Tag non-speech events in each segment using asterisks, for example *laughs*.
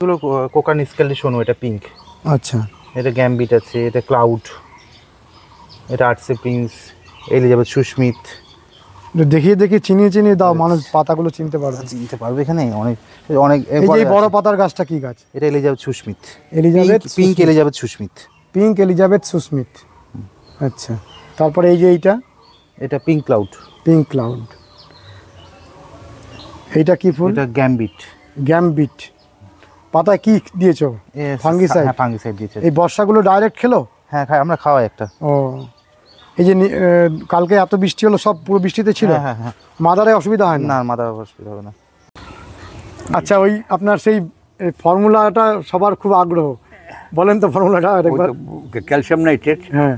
এগুলো কোকান স্কেলে শোনো এটা পিঙ্ক আচ্ছা এটা গ্যাম্বিট আছে এটা ক্লাউড এটা আর্টসে প্রিন্স এলিজাবেথ সুস্মিত দেখিয়ে দেখিয়ে চিনিয়ে চিনিয়ে দাও মানুষ পাতাগুলো চিনতে পারবে চিনতে পারবে এখানে অনেক অনেক এই বড় পাতার গাছটা কি গাছ এটা এলিজাবেথ সুস্মিত এলিজাবেথ পিঙ্ক এলিজাবেথ সুস্মিত পিঙ্ক এলিজাবেথ সুস্মিত আচ্ছা তারপরে এই যে এইটা এটা পিঙ্ক ক্লাউড পিঙ্ক ক্লাউড এইটা কি ফুল এটা গ্যাম্বিট গ্যাম্বিট পাতায় কি দিয়েছো ফাঙ্গিসাইড হ্যাঁ ফাঙ্গিসাইড দিয়েছে এই বর্ষাগুলো ডাইরেক্ট খেলো হ্যাঁ খাই আমরা খাওয়াই একটা ও এই যে কালকে এত বৃষ্টি হলো সব পুরো বৃষ্টিতে ছিল হ্যাঁ হ্যাঁ, হ্যাঁ। মাদারে অসুবিধা হয় না মাদারে অসুবিধা হবে না আচ্ছা ওই আপনার সেই ফর্মুলাটা সবার খুব আগ্রহ বলেন তো ফর্মুলাটা একবার ক্যালসিয়াম নাইট্রেট হ্যাঁ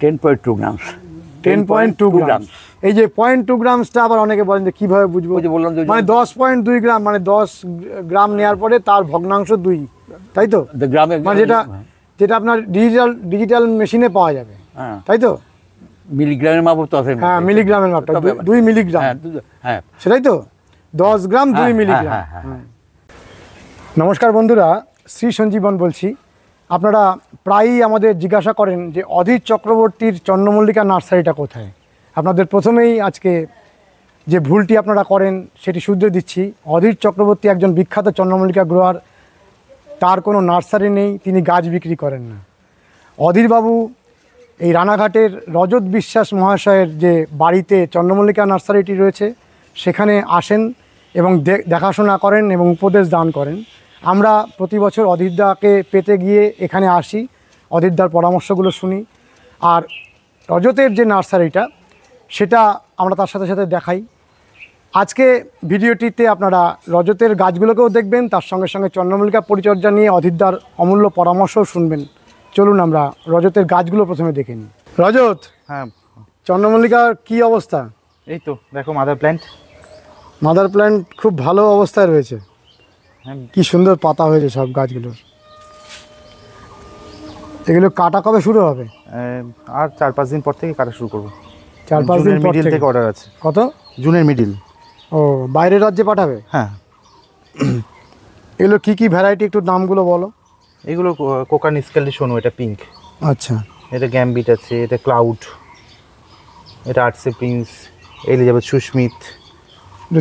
ten point two grams ten point two grams এই যে পয়েন্ট টু গ্রামসটা আবার অনেকে বলেন যে কীভাবে বুঝবো যে বললাম মানে দশ পয়েন্ট দুই গ্রাম মানে দশ গ্রাম নেওয়ার পরে তার ভগ্নাংশ দুই তাই তো গ্রামে মানে যেটা যেটা আপনার ডিজিটাল ডিজিটাল মেশিনে পাওয়া যাবে হ্যাঁ। তাই তো মিলিগ্রামের মাপ তো আছে হ্যাঁ মিলিগ্রামের মাপটা দুই মিলিগ্রাম হ্যাঁ, হ্যাঁ সেটাই তো দশ গ্রাম দুই মিলিগ্রাম হ্যাঁ, নমস্কার বন্ধুরা শ্রী সঞ্জীবন বলছি আপনারা প্রায়ই আমাদের জিজ্ঞাসা করেন যে অধীর চক্রবর্তীর চন্দ্রমল্লিকা নার্সারিটা কোথায় আপনাদের প্রথমেই আজকে যে ভুলটি আপনারা করেন সেটি শুধরে দিচ্ছি অধীর চক্রবর্তী একজন বিখ্যাত চন্দ্রমল্লিকা গ্রোয়ার তার কোনো নার্সারি নেই তিনি গাছ বিক্রি করেন না অধীরবাবু এই রানাঘাটের রজত বিশ্বাস মহাশয়ের যে বাড়িতে চন্দ্রমল্লিকা নার্সারিটি রয়েছে সেখানে আসেন এবং দেখাশোনা করেন এবং উপদেশ দান করেন আমরা প্রতি বছর অধীরদাকে পেতে গিয়ে এখানে আসি অধীরদার পরামর্শগুলো শুনি আর রজতের যে নার্সারিটা সেটা আমরা তার সাথে সাথে দেখাই আজকে ভিডিওটিতে আপনারা রজতের গাছগুলোকেও দেখবেন তার সঙ্গে সঙ্গে চন্দ্রমল্লিকা পরিচর্যা নিয়ে অধিদ্দার অমূল্য পরামর্শও শুনবেন চলুন আমরা রজতের গাছগুলো প্রথমে দেখে নিই রজত হ্যাঁ চন্দ্রমল্লিকার কি অবস্থা এই তো দেখো মাদার প্ল্যান্ট মাদার প্ল্যান্ট খুব ভালো অবস্থায় রয়েছে হ্যাঁ। কি সুন্দর পাতা হয়েছে সব গাছগুলোর এগুলো কাটা কবে শুরু হবে আর চার পাঁচ দিন পর থেকে কাটা শুরু করবো চার পাঁচ দিন পর থেকে অর্ডার আছে কত জুনের মিডিল ও বাইরের রাজ্যে পাঠাবে হ্যাঁ এগুলো কি কি ভ্যারাইটি একটু নামগুলো বলো এগুলো কোকান স্কেলটি শোনো এটা পিঙ্ক আচ্ছা এটা গ্যাম্বিট আছে এটা ক্লাউড এটা আর্টসে প্রিন্স এলিজাবেথ সুস্মিত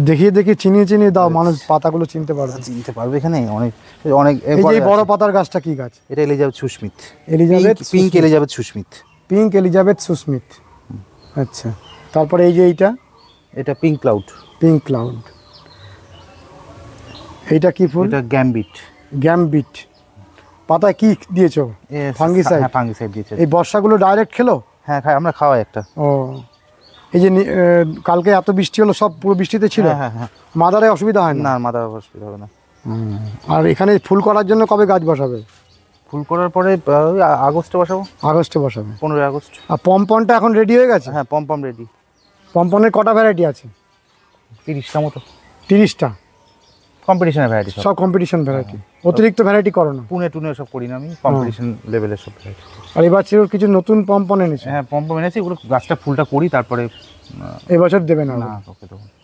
দেখিয়ে দেখিয়ে চিনিয়ে চিনিয়ে দাও মানুষ পাতাগুলো চিনতে পারবে আচ্ছা, চিনতে পারবে এখানে অনেক অনেক এই বড়ো বড় পাতার গাছটা কি গাছ এটা এলিজাবেথ সুস্মিত এলিজাবেথ পিঙ্ক এলিজাবেথ সুস্মিত পিঙ্ক এলিজাবেথ সুস্মিত আচ্ছা তারপরে এই যে এইটা এটা পিঙ্ক ক্লাউড পিঙ্ক ক্লাউড এইটা কি ফুল এটা গ্যামবিট গ্যামবিট পাতায় কি দিয়েছো ফাঙ্গিসাইড হ্যাঁ ফাঙ্গিসাইড দিয়েছে এই বর্ষাগুলো ডাইরেক্ট খেলো হ্যাঁ খাই আমরা খাওয়াই একটা ও এই যে কালকে এত বৃষ্টি হলো সব পুরো বৃষ্টিতে ছিল হ্যাঁ হ্যাঁ, হ্যাঁ। মাদারে অসুবিধা হয় না মাদারে অসুবিধা হবে না আর এখানে ফুল করার জন্য কবে গাছ বসাবে ফুল করার পরে আগস্টে বসাবো আগস্টে বসাবো পনেরোই আগস্ট আর পম্পনটা এখন রেডি হয়ে গেছে হ্যাঁ পম্পম রেডি পম্পনের কটা ভ্যারাইটি আছে তিরিশটা মতো তিরিশটা কম্পিটিশনের ভ্যারাইটি সব কম্পিটিশন ভ্যারাইটি হ্যাঁ। অতিরিক্ত ভ্যারাইটি করো না পুনে টুনে সব করি না আমি কম্পিটিশন হ্যাঁ। লেভেলের সব ভ্যারাইটি আর এবার কিছু নতুন পম্পন এনেছি হ্যাঁ পম্পম এনেছি ওগুলো গাছটা ফুলটা করি তারপরে এবছর দেবে না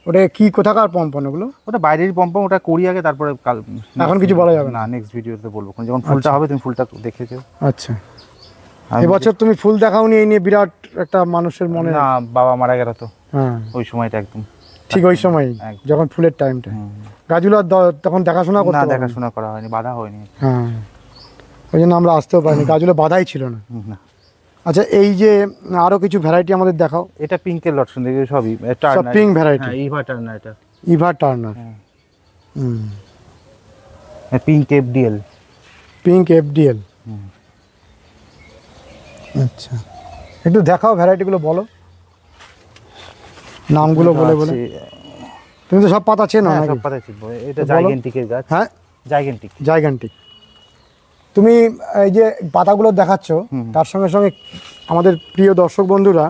ওটা কি কোথাকার পম্পন ওগুলো ওটা বাইরের পম্পন ওটা করি আগে তারপরে কাল এখন কিছু বলা যাবে না নেক্সট ভিডিওতে বলবো যখন ফুলটা আচ্ছা। হবে তুমি ফুলটা দেখেছো আচ্ছা এবছর তুমি ফুল দেখাওনি এই নিয়ে বিরাট একটা মানুষের মনে না বাবা মারা গেল তো হ্যাঁ ওই সময়টা একদম ঠিক ওই সময় যখন ফুলের টাইমটা গাছগুলো তখন দেখাশোনা করতে না দেখাশোনা করা হয়নি বাধা হয়নি হ্যাঁ ওই জন্য আমরা আসতেও পারিনি গাছগুলো বাধাই ছিল না আচ্ছা এই যে আরো কিছু ভ্যারাইটি আমাদের দেখাও এটা পিঙ্কের লট দেখি সবই Turner pink variety Eva Turner এটা ইভা টার্নার হুম পিঙ্ক এফডিএল পিঙ্ক এফডিএল আচ্ছা একটু দেখাও ভ্যারাইটিগুলো বলো নামগুলো বলে বলে তুমি তো সব পাতা চেনো হ্যাঁ, সব পাতা চিনবো এটা জাইগেন্টিকের গাছ হ্যাঁ জাইগেন্টিক জাইগেন্টিক তুমি এই যে পাতাগুলো দেখাচ্ছ তার সঙ্গে সঙ্গে আমাদের প্রিয় দর্শক বন্ধুরা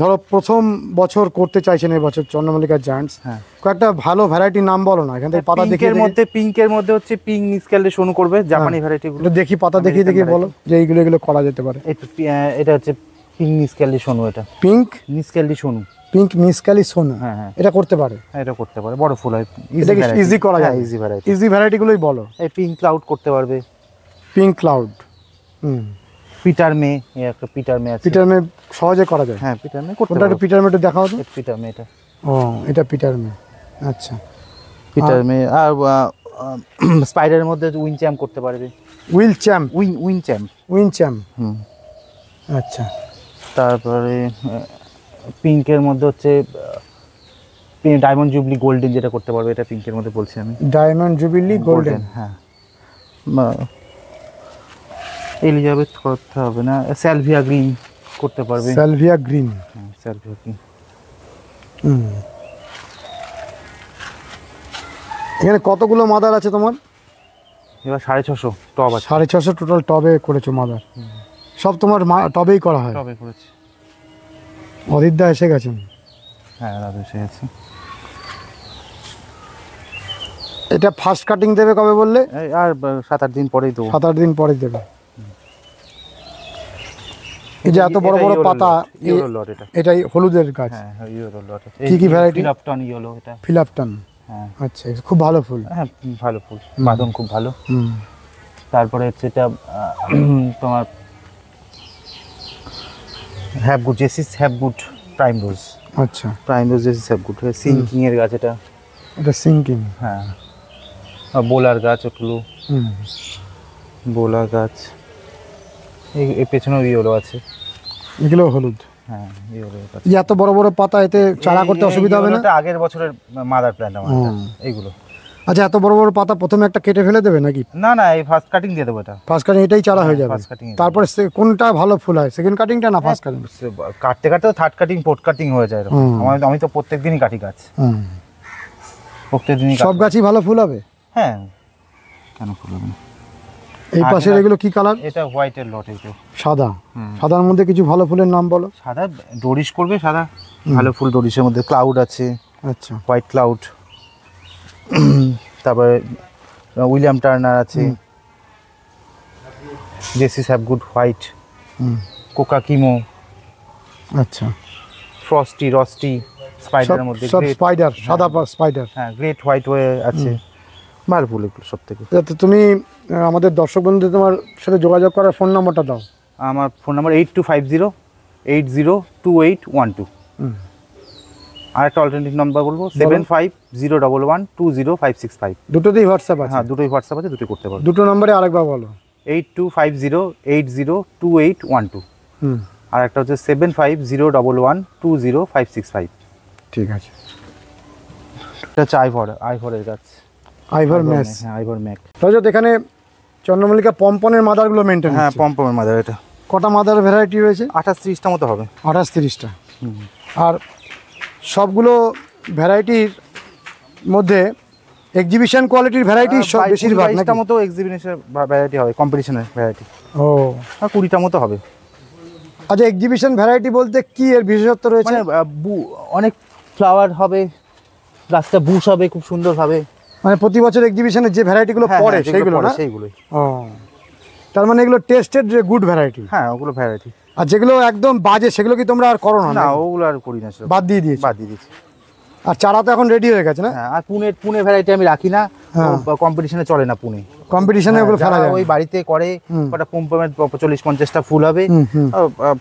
ধরো প্রথম বছর করতে চাইছেন এই বছর চন্দ্রমল্লিকা জায়ান্টস হ্যাঁ। কয়েকটা ভালো ভ্যারাইটির নাম বলো না এখান থেকে হ্যাঁ, পাতা দেখে মধ্যে পিঙ্কের মধ্যে হচ্ছে পিঙ্ক স্কেলে শুরু করবে জাপানি ভ্যারাইটি গুলো দেখি পাতা দেখি দেখি বলো যে এইগুলো এগুলো করা যেতে পারে এটা হচ্ছে পিঙ্ক নিস্কালি শুরু এটা পিঙ্ক নিস্কালি শুরু পিঙ্ক নিস্কালি সোনু হ্যাঁ হ্যাঁ এটা করতে পারে হ্যাঁ এটা করতে পারে বড় ফুল হয় ইজি করা যায় ইজি ভ্যারাইটি ইজি ভ্যারাইটি গুলোই বলো এই পিঙ্ক ক্লাউড করতে পারবে পিঙ্ক ক্লাউড পিটার মে একটা পিটার মে আছে পিটার মে সহজে করা যায় হ্যাঁ পিটার মে কোনটা একটু পিটার মেটা দেখাও তো পিটার মে এটা ও এটা পিটার মে আচ্ছা পিটার মে আর স্পাইডারের *clears throat* মধ্যে উইন চ্যাম্প করতে পারবে will champ win win champ win champ হুম আচ্ছা তারপরে পিঙ্কের মধ্যে হচ্ছে ডায়মন্ড জুবলি গোল্ডেন যেটা করতে পারবে এটা পিঙ্কের মধ্যে বলছি আমি ডায়মন্ড জুবলি গোল্ডেন হ্যাঁ এলিজাবেথ করতে হবে না স্যালভিয়া গ্রিন করতে পারবে স্যালভিয়া গ্রিন স্যালভিয়া গ্রিন এখানে কতগুলো মাদার আছে তোমার এবার সাড়ে ছশো টব আছে সাড়ে ছশো টোটাল টবে করেছো মাদার সব তোমার টবেই করা হয় টবে করেছি অদিতদা এসে গেছেন হ্যাঁ দাদু এসে গেছে এটা ফার্স্ট কাটিং দেবে কবে বললে আর সাত আট দিন পরেই দেবো সাত আট দিন পরেই দেবে এই যে এত বড় বড় পাতা এটাই হলুদের গাছ হ্যাঁ, হ্যাঁ কি কি ভ্যারাইটি ফিলাপটন ইয়েলো এটা ফিলাপটন হ্যাঁ আচ্ছা খুব ভালো ফুল হ্যাঁ ভালো ফুল বাদন খুব ভালো তারপরে হচ্ছে এটা তোমার হ্যাভ গুড জেসিস হ্যাভ গুড প্রাইম রোজ আচ্ছা প্রাইম রোজ জেসিস হ্যাভ গুড সিঙ্কিং এর গাছ এটা এটা সিঙ্কিং হ্যাঁ বোলার গাছ ওগুলো বোলার গাছ এই পেছনেও ইয়েলো আছে এগুলো হলুদ হ্যাঁ এত বড় বড় পাতা এতে চারা করতে অসুবিধা হবে না আগের বছরের মাদার প্ল্যান্ট আমার এইগুলো আচ্ছা এত বড় বড় পাতা প্রথমে একটা কেটে ফেলে দেবে নাকি না না এই ফার্স্ট কাটিং দিয়ে দেবো এটা ফার্স্ট কাটিং এটাই চারা হয়ে হ্যাঁ, যাবে তারপরে কোনটা ভালো ফুল হয় সেকেন্ড কাটিংটা না ফার্স্ট হ্যাঁ, কাটিং কাটতে কাটতে থার্ড কাটিং ফোর্থ কাটিং হয়ে যায় আমার আমি তো প্রত্যেক দিনই কাটি গাছ প্রত্যেকদিনই সব গাছই ভালো ফুল হবে হ্যাঁ কেন ফুল হবে না এই পাশের এগুলো কি কালার এটা হোয়াইটের লট এটা সাদা সাদার মধ্যে কিছু ভালো ফুলের নাম বলো সাদা ডোরিস করবে সাদা ভালো ফুল ডোরিসের মধ্যে ক্লাউড আছে আচ্ছা হোয়াইট ক্লাউড তারপরে উইলিয়াম টার্নার আছে জেসিস গুড হোয়াইট কোকা কিমো আচ্ছা ফ্রস্টি রস্টি স্পাইডারের মধ্যে স্পাইডার সাদা স্পাইডার হ্যাঁ গ্রেট হোয়াইট হ্যাঁ, আছে মারপুল এগুলো সব থেকে যাতে তুমি আমাদের দর্শক বন্ধু তোমার সাথে যোগাযোগ করার ফোন নম্বরটা দাও আমার phone number eight two five zero eight zero two eight one two আর একটা অল্টারনেটিভ নাম্বার বলবো seven five zero double one two zero five six five দুটোতেই হোয়াটসঅ্যাপ আছে হ্যাঁ দুটোই হোয়াটসঅ্যাপ আছে দুটোই করতে পারো দুটো নম্বরে আরেকবার বলো eight two five zero eight zero two eight one two আর একটা হচ্ছে seven five zero double one two zero five six five ঠিক আছে এটা হচ্ছে আই আইভরের গাছ আইভার ম্যাচ হ্যাঁ আইভার ম্যাক রজত এখানে চন্দ্রমল্লিকা পম্পনের মাদারগুলো মেনটেন হ্যাঁ পম্পনের মাদার এটা কটা মাদার ভ্যারাইটি রয়েছে আঠাশ তিরিশটা মতো হবে আঠাশ তিরিশটা আর সবগুলো ভ্যারাইটির মধ্যে এক্সিবিশন কোয়ালিটির ভ্যারাইটি সব বেশিরভাগ নাকি মতো এক্সিবিশনের ভ্যারাইটি হবে কম্পিটিশনের ভ্যারাইটি ও হ্যাঁ কুড়িটা মতো হবে আচ্ছা এক্সিবিশন ভ্যারাইটি বলতে কি এর বিশেষত্ব রয়েছে মানে, অনেক ফ্লাওয়ার হবে গাছটা বুশ হবে খুব সুন্দর হবে মানে প্রতি বছর এক্সিবিশনে যে ভ্যারাইটিগুলো হ্যাঁ, হ্যাঁ, পড়ে সেইগুলো না সেইগুলোই ও তার মানে এগুলো টেস্টেড যে গুড ভ্যারাইটি হ্যাঁ ওগুলো ভ্যারাইটি আর যেগুলো একদম বাজে সেগুলো কি তোমরা আর করো না ওগুলো আর করি না বাদ দিয়ে দিয়েছি বাদ দিয়ে দিয়েছি আর চারা তো এখন রেডি হয়ে গেছে না হ্যাঁ, আর পুনে পুনে ভ্যারাইটি আমি রাখি না কম্পিটিশনে হ্যাঁ। চলে না পুনে কম্পিটিশনে হ্যাঁ, ওগুলো ফেলা যায় ওই বাড়িতে করে ওটা 40 চল্লিশ পঞ্চাশটা ফুল হবে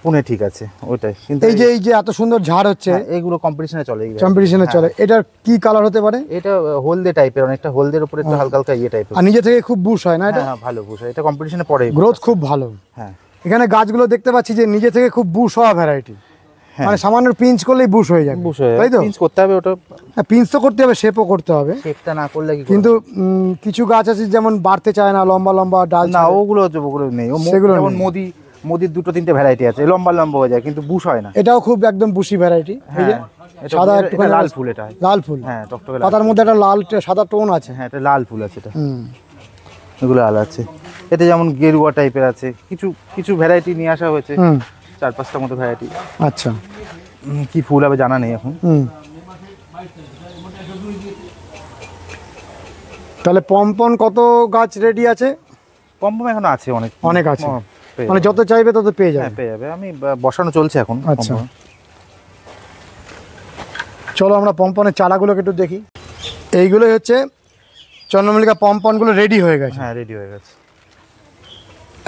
পুনে ঠিক আছে ওইটাই কিন্তু এই যে এই যে এত সুন্দর ঝাড় হচ্ছে এগুলো কম্পিটিশনে চলে কম্পিটিশনে চলে এটার কি কালার হতে পারে এটা হলদে টাইপের অনেকটা হলদের উপরে একটু হালকা হালকা ইয়ে টাইপের আর নিজে থেকে খুব বুশ হয় না এটা ভালো বুশ হয় এটা কম্পিটিশনে পড়ে গ্রোথ খুব ভালো হ্যাঁ এখানে গাছগুলো দেখতে পাচ্ছি যে নিজে থেকে খুব বুশ হওয়া ভ্যারাইটি হ্যাঁ। মানে সামান্য পিঞ্চ করলেই বুশ হয়ে যাবে বুশ হয়ে তাই তো পিঞ্চ করতে হবে ওটা হ্যাঁ পিঞ্চ তো করতে হবে শেপও করতে হবে শেপটা না করলে কি কিন্তু কিছু গাছ আছে যেমন বাড়তে চায় না লম্বা লম্বা ডাল না ওগুলো ওগুলো নেই সেগুলো যেমন মোদি মোদির দুটো তিনটে ভ্যারাইটি আছে লম্বা লম্বা হয়ে যায় কিন্তু বুশ হয় না এটাও খুব একদম বুশি ভ্যারাইটি সাদা একটা লাল ফুল এটা লাল ফুল হ্যাঁ টকটকে পাতার মধ্যে একটা লাল সাদা টোন আছে হ্যাঁ এটা লাল ফুল আছে এটা এগুলো আল আছে এতে যেমন গেরুয়া টাইপের আছে কিছু কিছু ভ্যারাইটি নিয়ে আসা হয়েছে চার পাঁচটা মতো ভ্যারাইটি আচ্ছা কি ফুল হবে জানা নেই এখন তাহলে পম্পন কত গাছ রেডি আছে পম্পম এখন আছে অনেক অনেক আছে হ্যাঁ, মানে যত চাইবে তত পেয়ে যাবে হ্যাঁ, পেয়ে যাবে আমি বসানো চলছে এখন আচ্ছা চলো আমরা পম্পনের চারাগুলোকে একটু দেখি এইগুলোই হচ্ছে চন্দ্রমল্লিকা পম্পনগুলো রেডি হয়ে গেছে হ্যাঁ রেডি হয়ে গেছে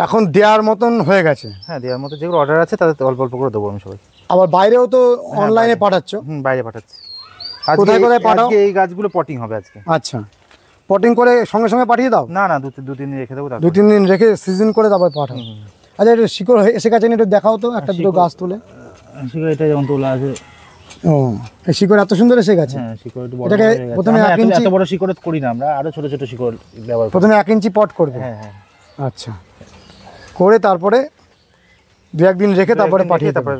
এখন দেওয়ার মতন হয়ে গেছে হ্যাঁ দেওয়ার মতো যেগুলো অর্ডার আছে তাদের অল্প অল্প করে দেবো আমি সবাই আবার বাইরেও তো অনলাইনে হ্যাঁ, পাঠাচ্ছ হুম বাইরে পাঠাচ্ছি কোথায় কোথায় পাঠাও এই গাছগুলো পটিং হবে আজকে আচ্ছা পটিং করে সঙ্গে সঙ্গে পাঠিয়ে দাও না না দু তিন দিন রেখে দেবো দু তিন দিন রেখে সিজন করে তারপর পাঠাও আচ্ছা একটু শিকড় এসে গেছে একটু দেখাও তো একটা দুটো গাছ তুলে শিকড় এটা যেমন তোলা আছে ও এই শিকড় এত সুন্দর এসে গেছে হ্যাঁ শিকড় একটু বড় প্রথমে এক ইঞ্চি এত বড় শিকড় করি না আমরা আরো ছোট ছোট শিকড় ব্যবহার প্রথমে এক ইঞ্চি পট করবে হ্যাঁ হ্যাঁ আচ্ছা করে তারপরে দু একদিন রেখে তারপরে পাঠিয়ে তারপরে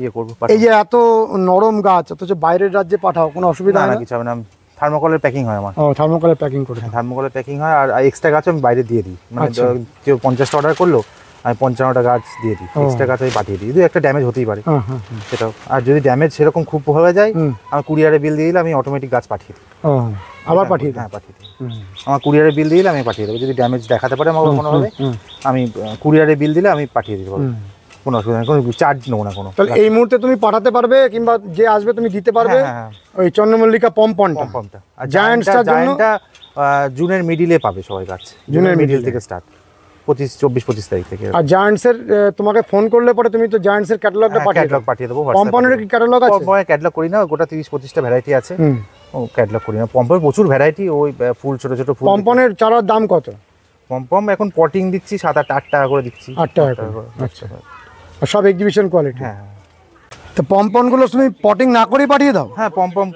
ইয়ে করবো এই যে এত নরম গাছ অথচ বাইরের রাজ্যে পাঠাও কোনো অসুবিধা হয় না কিছু হবে না থার্মোকলের প্যাকিং হয় আমার ও থার্মোকলের প্যাকিং করে থার্মোকলের প্যাকিং হয় আর এক্সট্রা গাছ আমি বাইরে দিয়ে দিই মানে আচ্ছা। কেউ পঞ্চাশটা অর্ডার করলো আমি পঞ্চান্নটা গাছ দিয়ে দিই এক্সট্রা গাছ আমি পাঠিয়ে দিই যদি একটা ড্যামেজ হতেই পারে হ্যাঁ, হ্যাঁ, হ্যাঁ। সেটাও আর যদি ড্যামেজ সেরকম খুব হয়ে যায় আমি কুরিয়ারে বিল দিয়ে দিলে আমি অটোমেটিক গাছ পাঠিয়ে দিই আবার পাঠিয়ে দিই হ্যাঁ পাঠিয়ে দিই আমার কুরিয়ারে বিল দিলে আমি পাঠিয়ে দেবো যদি ড্যামেজ দেখাতে পারে আমার কোনোভাবে আমি কুরিয়ারে বিল দিলে আমি পাঠিয়ে দিতে কোনো অসুবিধা নেই কোনো চার্জ নেবো না কোনো তাহলে এই মুহূর্তে তুমি পাঠাতে পারবে কিংবা যে আসবে তুমি দিতে পারবে হ্যাঁ, হ্যাঁ, হ্যাঁ। ওই চন্দ্রমল্লিকা পম্পনটা পম্পনটা আর জায়ান্টসটার জুনের মিডিলে পাবে সবাই কাছে জুনের মিডিল থেকে স্টার্ট পঁচিশ চব্বিশ পঁচিশ তারিখ থেকে আর জায়ান্টসের তোমাকে ফোন করলে পরে তুমি তো জায়ান্টসের ক্যাটালগটা পাঠিয়ে ক্যাটালগ পাঠিয়ে দেবো পম্পনের কি ক্যাটালগ আছে পম্পনের ক্যাটালগ করি না গোটা তিরিশ পঁচিশটা ভ্যারাইটি আছে ও ক্যাটলগ করি না পম্পমের প্রচুর ভ্যারাইটি ওই ফুল ছোট ছোট ফুল পম্পনের চারার দাম কত পম্পম এখন পটিং দিচ্ছি সাত আট আট টাকা করে দিচ্ছি আট টাকা করে আচ্ছা, আচ্ছা। সব এক্সিবিশন হ্যাঁ, কোয়ালিটি হ্যাঁ তো পম্পনগুলো তুমি পটিং না করে পাঠিয়ে দাও হ্যাঁ পম্পম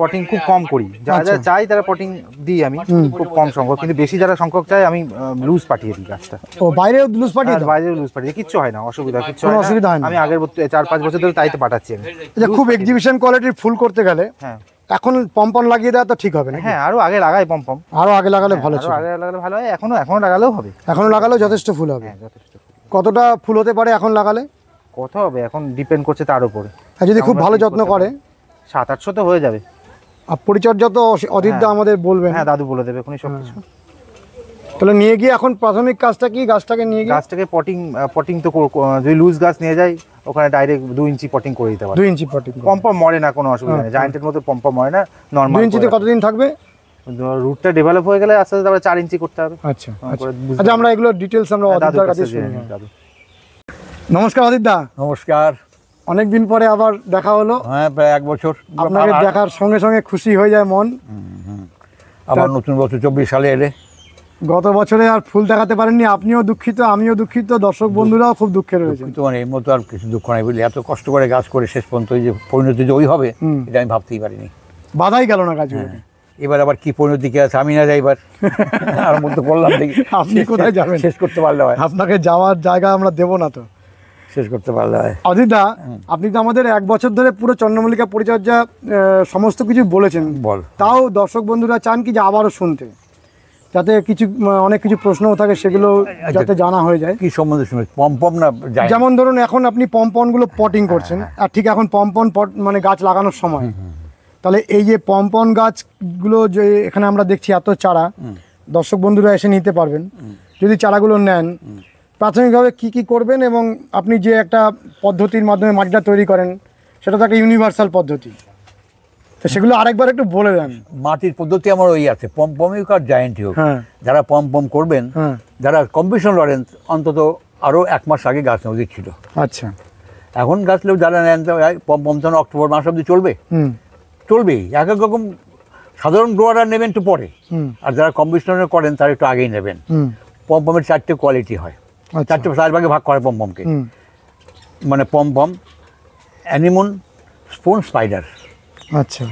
পটিং খুব কম করি যারা আচ্ছা। যারা চাই তারা পটিং দিই আমি খুব কম সংখ্যক কিন্তু বেশি যারা সংখ্যক চায় আমি লুজ পাঠিয়ে দিই গাছটা ও বাইরেও লুজ পাঠিয়ে হ্যাঁ, দাও বাইরেও লুজ পাঠিয়ে কিচ্ছু হয় না অসুবিধা কিচ্ছু হয় অসুবিধা হয় না আমি আগের চার পাঁচ বছর ধরে তাইতে পাঠাচ্ছি আমি আচ্ছা, খুব এক্সিবিশন কোয়ালিটির ফুল করতে গেলে হ্যাঁ এখন পম্পন লাগিয়ে দেওয়া তো ঠিক হবে না হ্যাঁ আরো আগে লাগাই পম্পম আরো আগে লাগালে হ্যাঁ, ভালো ছিল আগে লাগালে ভালো হয় এখনো এখন লাগালেও হবে এখন লাগালেও যথেষ্ট ফুল হবে হ্যাঁ, যথেষ্ট কতটা ফুল হতে পারে এখন লাগালে কত হবে এখন ডিপেন্ড করছে তার উপরে আর যদি খুব ভালো যত্ন করে সাত আটশো তো হয়ে যাবে আর পরিচর্যা তো অজিত দা হ্যাঁ। আমাদের বলবেন হ্যাঁ দাদু বলে দেবে এখনই সব কিছু তাহলে নিয়ে গিয়ে এখন প্রাথমিক কাজটা কি গাছটাকে নিয়ে গিয়ে গাছটাকে পটিং পটিং তো যদি লুজ গাছ নিয়ে যাই ওখানে ডাইরেক্ট দু ইঞ্চি পটিং করে দিতে পারে দু ইঞ্চি পটিং পম্পা মরে না কোনো অসুবিধা নেই জায়েন্টের মতো পম্পা মরে না নর্মাল দু ইঞ্চিতে কতদিন থাকবে রুটটা ডেভেলপ হয়ে গেলে আস্তে আস্তে তারপরে চার ইঞ্চি করতে হবে আচ্ছা হ্যাঁ, আচ্ছা, আচ্ছা আমরা এগুলো ডিটেলস আমরা হ্যাঁ, অদিতদার কাছে নমস্কার দা নমস্কার অনেকদিন পরে আবার দেখা হলো হ্যাঁ প্রায় এক বছর আপনাকে দেখার সঙ্গে সঙ্গে খুশি হয়ে যায় মন আবার নতুন বছর চব্বিশ সালে এলে গত বছরে আর ফুল দেখাতে পারেননি আপনিও দুঃখিত আমিও দুঃখিত দর্শক বন্ধুরাও খুব দুঃখে রয়েছে কিন্তু মানে এর মতো আর কিছু দুঃখ নাই বুঝলি এত কষ্ট করে গাছ করে শেষ পর্যন্ত যে পরিণতি যে ওই হবে এটা আমি ভাবতেই পারিনি বাধাই গেল না গাছ হ্যাঁ, হ্যাঁ। এবার আবার কি পরিণতি কি আছে আমি না যাই এবার *laughs* আর মধ্যে বললাম দেখি আপনি কোথায় যাবেন শেষ করতে পারলে হয় আপনাকে যাওয়ার জায়গা আমরা দেবো না তো শেষ করতে পারলে হয় অজিতদা আপনি তো আমাদের এক বছর ধরে পুরো চন্দ্রমল্লিকা পরিচর্যা সমস্ত কিছু বলেছেন বল তাও দর্শক বন্ধুরা চান কি যে আবারও শুনতে যাতে কিছু অনেক কিছু প্রশ্নও থাকে সেগুলো আচ্ছা। যাতে জানা হয়ে যায় কি সম্বন্ধে শুনে পম্পম না যেমন ধরুন এখন আপনি পম্পনগুলো পটিং হ্যাঁ, করছেন হ্যাঁ। আর ঠিক এখন পম্পন পট মানে গাছ লাগানোর সময় তাহলে এই যে পম্পন গাছগুলো যে এখানে আমরা দেখছি এত চারা দর্শক বন্ধুরা এসে নিতে পারবেন যদি চারাগুলো নেন প্রাথমিকভাবে কি কি করবেন এবং আপনি যে একটা পদ্ধতির মাধ্যমে মাটিটা তৈরি করেন সেটা তো একটা ইউনিভার্সাল পদ্ধতি তো সেগুলো আরেকবার একটু বলে দেন মাটির পদ্ধতি আমার ওই আছে পম হোক আর জায়েন্টই হোক যারা পমপম করবেন হ্যাঁ। যারা কম্পিটিশন লড়েন অন্তত আরও এক মাস আগে গাছ নেওয়া উচিত ছিল আচ্ছা এখন গাছ লোক যারা নেন পমপম তো অক্টোবর মাস অবধি চলবে চলবেই এক এক রকম সাধারণ গ্রোয়াররা নেবেন একটু পরে আর যারা কম্পিটিশনে করেন তারা একটু আগেই নেবেন পমপমের চারটে কোয়ালিটি হয় আচ্ছা। চারটে চার ভাগে ভাগ করে পমপমকে মানে পমপম অ্যানিমন স্পোন স্পাইডার আচ্ছা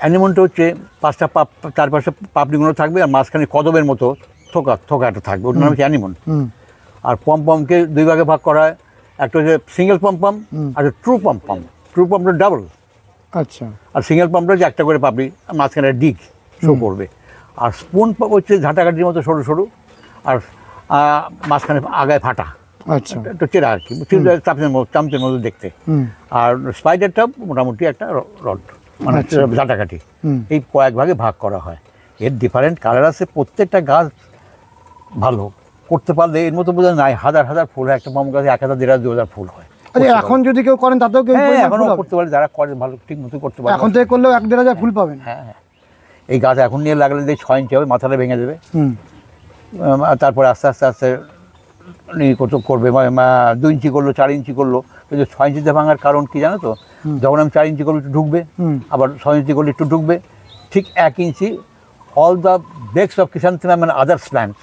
অ্যানিমনটা হচ্ছে পাঁচটা পাপ চারপাশে পাপড়িগুলো থাকবে আর মাঝখানে কদমের মতো থোকা থোকাটা থাকবে ওটার নাম হচ্ছে অ্যানিমন আর পম্পমকে দুই ভাগে ভাগ করা হয় একটা হচ্ছে সিঙ্গেল পম্পম আর ট্রু পম্পম ট্রু পাম্পটা ডাবল আচ্ছা আর সিঙ্গেল পাম্পটা হচ্ছে একটা করে পাপড়ি আর মাঝখানে ডিগ শো করবে আর স্পুন হচ্ছে ঝাঁটাঘাটির মতো সরু সরু আর মাঝখানে আগায় ফাটা আচ্ছা একটু চেরা আর কি চামচের মতো চামচের মতো দেখতে আর স্পাইডারটা মোটামুটি একটা রড মানে ঝাঁটাকাটি আচ্ছা। এই কয়েক ভাগে ভাগ করা হয় এর ডিফারেন্ট কালার আছে প্রত্যেকটা গাছ ভালো করতে পারলে এর মতো বোঝা নাই হাজার হাজার ফুল হয় একটা বাম গাছে এক হাজার দেড় হাজার দু হাজার ফুল হয় এখন যদি কেউ করেন তাতেও কেউ হ্যাঁ, এখনও করতে পারে যারা করে ভালো ঠিক মতো করতে পারে এখন থেকে করলেও এক দেড় হাজার ফুল পাবেন হ্যাঁ হ্যাঁ এই গাছ এখন নিয়ে লাগলে যে ছয় ইঞ্চি হবে মাথাটা ভেঙে দেবে তারপরে আস্তে আস্তে আস্তে মানে কত করবে মানে, দুই ইঞ্চি করলো চার ইঞ্চি করলো কিন্তু ছয় ইঞ্চিতে ভাঙার কারণ কি জানো তো যখন আমি চার ইঞ্চি করলে একটু ঢুকবে আবার ছয় ইঞ্চি করলে একটু ঢুকবে ঠিক এক ইঞ্চি অল দ্য বেক্স অফ কিষান সিনাম মানে others plants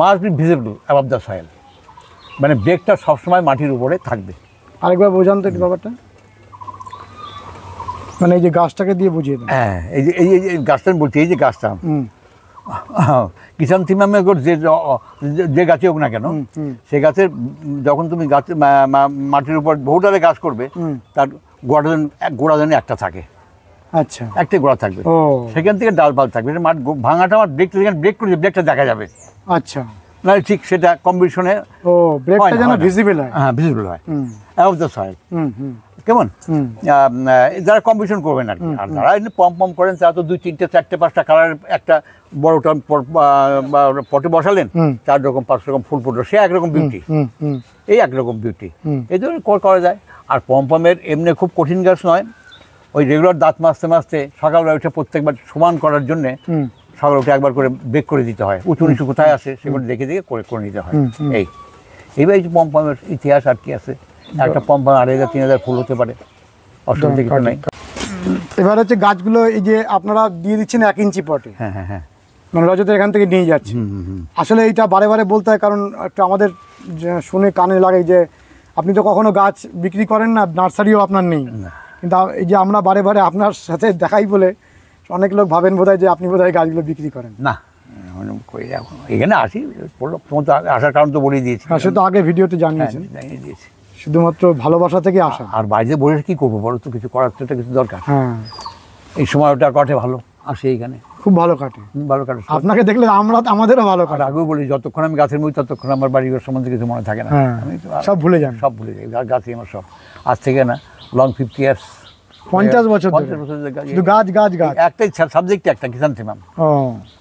must be visible above the soil মানে বেগটা সবসময় মাটির উপরে থাকবে আরেকবার বোঝান তো ব্যাপারটা মানে এই যে গাছটাকে দিয়ে বুঝিয়ে হ্যাঁ এই যে এই যে গাছটা বলছি এই যে গাছটা কিষান থিমামে যে যে গাছই হোক না কেন সে গাছের যখন তুমি গাছ মাটির উপর বহুটারে গাছ করবে তার গোড়া যেন গোড়া যেন একটা থাকে আচ্ছা একটা গোড়া থাকবে সেখান থেকে ডালপাল থাকবে মাঠ ভাঙাটা আমার ব্রেক সেখানে ব্রেক করেছে ব্রেকটা দেখা যাবে আচ্ছা নাহলে ঠিক সেটা কম্পিটিশনে ও ব্রেকটা যেন ভিজিবল হয় হ্যাঁ ভিজিবল হয় অ্যাভ দ্য সয়েল হুম হুম কেমন যারা কম্পিটিশন করবেন আর তারা এমনি পম পম করেন তারা তো দুই তিনটে চারটে পাঁচটা কালার একটা বড় পটে বসালেন চার রকম পাঁচ রকম ফুল ফুটলো সে একরকম বিউটি এই একরকম বিউটি এই জন্য করা যায় আর পম পমের এমনি খুব কঠিন গাছ নয় ওই রেগুলার দাঁত মাসতে মাসতে সকালবেলা উঠে প্রত্যেকবার সমান করার জন্যে সকালে উঠে একবার করে বেক করে দিতে হয় উঁচু নিচু কোথায় আসে সেগুলো দেখে দেখে করে করে নিতে হয় এই পম পমপমের ইতিহাস আর কি আছে একটা পাম্প আড়াই হাজার তিন হাজার ফুল হতে পারে অসুবিধা কিছু নাই এবার হচ্ছে গাছগুলো এই যে আপনারা দিয়ে দিচ্ছেন এক ইঞ্চি পটে হ্যাঁ হ্যাঁ হ্যাঁ মানে রজতের এখান থেকে নিয়ে যাচ্ছি আসলে এইটা বারে বারে বলতে হয় কারণ একটা আমাদের শুনে কানে লাগে যে আপনি তো কখনো গাছ বিক্রি করেন না নার্সারিও আপনার নেই কিন্তু এই যে আমরা বারে বারে আপনার সাথে দেখাই বলে অনেক লোক ভাবেন বোধ যে আপনি বোধ গাছগুলো বিক্রি করেন না মানে এখানে আসি পড়লো আসার কারণ তো বলেই দিয়েছি হ্যাঁ, সে তো আগে ভিডিওতে হ্যাঁ, জানিয়েছেন জানিয়ে দিয়েছি শুধুমাত্র ভালোবাসা থেকে আসা আর বাইরে বলে কি করবো বলো তো কিছু করার তো কিছু দরকার হ্যাঁ এই ওটা কাটে ভালো আসে এইখানে খুব ভালো কাটে ভালো কাটে আপনাকে দেখলে আমরা আমাদেরও ভালো কাটে আগেও বলি যতক্ষণ আমি গাছের মধ্যে ততক্ষণ আমার বাড়ি ঘর সম্বন্ধে কিছু মনে থাকে না হ্যাঁ, আমি সব ভুলে যান সব ভুলে যাই গাছই আমার সব আজ থেকে না লং ফিফটি ইয়ার্স পঞ্চাশ বছর শুধু গাছ গাছ গাছ একটাই সাবজেক্ট একটা কিষান থিমাম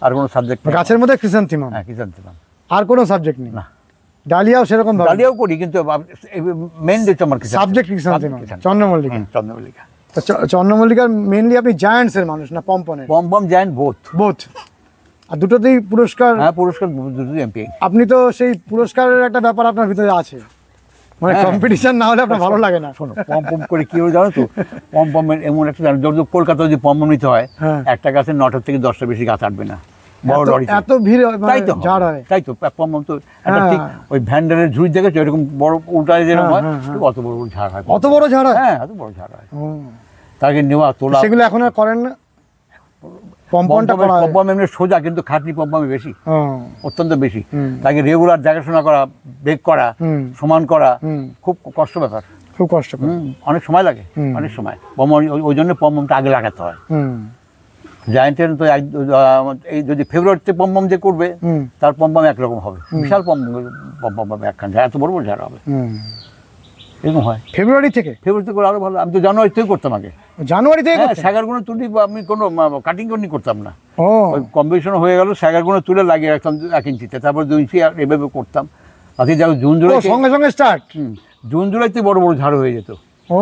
আর কোনো সাবজেক্ট গাছের মধ্যে কিষান থিমাম হ্যাঁ কিষান থিমাম আর কোনো সাবজেক্ট নেই না ডালিয়াও সেরকম ডালিয়াও করি কিন্তু মেন যে আমার সাবজেক্ট চন্দ্রমল্লিকা চন্দ্রমল্লিকা চন্দ্রমল্লিকার মেনলি আপনি জায়ান্টসের মানুষ না পম্পনের পম্পম জায়ান্ট বোথ বোথ আর দুটোতেই পুরস্কার হ্যাঁ পুরস্কার দুটোই এমপি আপনি তো সেই পুরস্কারের একটা ব্যাপার আপনার ভিতরে আছে মানে কম্পিটিশন হ্যাঁ। না হলে আপনার ভালো লাগে না শোনো পম্পম করে কি হবে জানো তো পম্পমের এমন একটা জানো কলকাতা যদি পম্পম নিতে হয় হ্যাঁ। একটা গাছের নটার থেকে দশটা বেশি গাছ আটবে না মানে হ্যাঁ। হ্যাঁ, হ্যাঁ, সোজা কিন্তু খাটনি পম্পমে বেশি অত্যন্ত বেশি তাকে রেগুলার দেখাশোনা করা বেগ করা সমান করা খুব কষ্ট ব্যাপার খুব কষ্ট অনেক সময় লাগে অনেক সময় ওই জন্য পম্পমটা আগে লাগাতে হয় জায়েন্টের তো এই যদি ফেব্রুয়ারিতে পম্পম যে করবে তার পম্পম একরকম হবে বিশাল পম্পম পম্পম একখান এত বড় বড় ঝাড় হবে এরকম হয় ফেব্রুয়ারি থেকে ফেব্রুয়ারি করে আরও ভালো আমি তো জানুয়ারি থেকে করতাম আগে জানুয়ারি থেকে হ্যাঁ, সাগার গুঁড়ো তুলি আমি কোনো কাটিং কটিং করতাম না ওই কম্পিটিশন হয়ে গেল সাগার গুঁড়ো তুলে লাগিয়ে রাখতাম এক ইঞ্চিতে তারপর দুই ইঞ্চি এভাবে করতাম আজকে যাও জুন জুলাই সঙ্গে সঙ্গে স্টার্ট জুন জুলাইতে বড় বড় ঝাড় হয়ে যেত ও